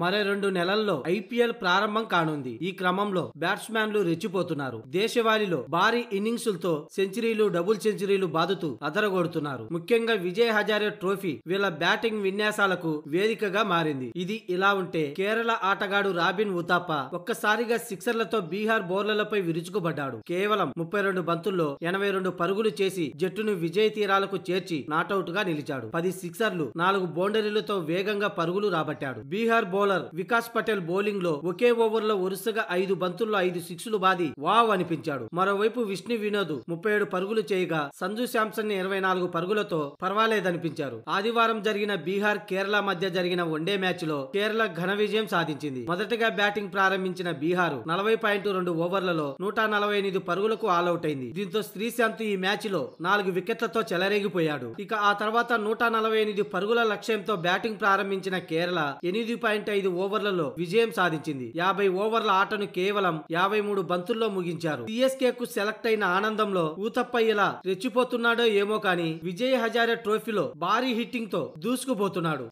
మరే రెండు నెలల్లో ఐపీఎల్ ప్రారంభం కానుంది ఈ క్రమంలో బ్యాట్స్మెన్లు రెచ్చిపోతున్నారు దేశవాళిలో భారీ ఇన్నింగ్స్లతో సెంచరీలు డబుల్ సెంచరీలు బాదుతూ అదరగొడుతున్నారు ముఖ్యంగా విజయ్ హజారే ట్రోఫీ వీళ్ళ బ్యాటింగ్ విన్యాసాలకు వేదికగా మారింది ఇది ఇలా ఉంటే కేరళ ఆటగాడు రాబిన్ ఉతాప ఒక్కసారిగా సిక్సర్లతో బీహార్ బౌలర్లపై విరుచుకుపడ్డాడు కేవలం ముప్పై రెండు బంతుల్లో ఎనభై రెండు పరుగులు చేసి జట్టును విజయ తీరాలకు చేర్చి నాటౌట్ గా నిలిచాడు పది సిక్సర్లు నాలుగు బౌండరీలతో వేగంగా పరుగులు రాబట్టాడు బీహార్ బౌలర్ వికాస్ పటేల్ బౌలింగ్ లో ఒకే ఓవర్ లో వరుసగా ఐదు బంతుల్లో ఐదు సిక్స్లు బాది వావ్ అనిపించాడు మరోవైపు విష్ణు వినోద్ ముప్పై ఏడు పరుగులు చేయగా సంజు శాంసన్ ఇరవై నాలుగు పరుగులతో పర్వాలేదనిపించారు ఆదివారం జరిగిన బీహార్ కేరళ మధ్య జరిగిన వన్డే మ్యాచ్ లో కేరళ ఘన విజయం సాధించింది మొదటగా బ్యాటింగ్ ప్రారంభించిన బీహార్ నలభై పాయింట్ రెండు ఓవర్లలో నూట నలభై ఎనిమిది పరుగులకు ఆల్అవుట్ అయింది దీంతో శ్రీశాంత్ ఈ మ్యాచ్ లో నాలుగు వికెట్లతో చెలరేగిపోయాడు ఇక ఆ తర్వాత నూట నలభై ఎనిమిది పరుగుల లక్ష్యంతో బ్యాటింగ్ ప్రారంభించిన కేరళ ఎనిమిది పాయింట్ ఐదు ఓవర్లలో విజయం సాధించింది యాభై ఓవర్ల ఆటను కేవలం యాభై మూడు బంతుల్లో ముగించారు సిఎస్కే కు సెలెక్ట్ అయిన ఆనందంలో ఊతప్పయ్యలా రెచ్చిపోతున్నాడో ఏమో కానీ విజయ్ హజారే ట్రోఫీలో భారీ హిట్టింగ్ తో దూసుకుపోతున్నాడు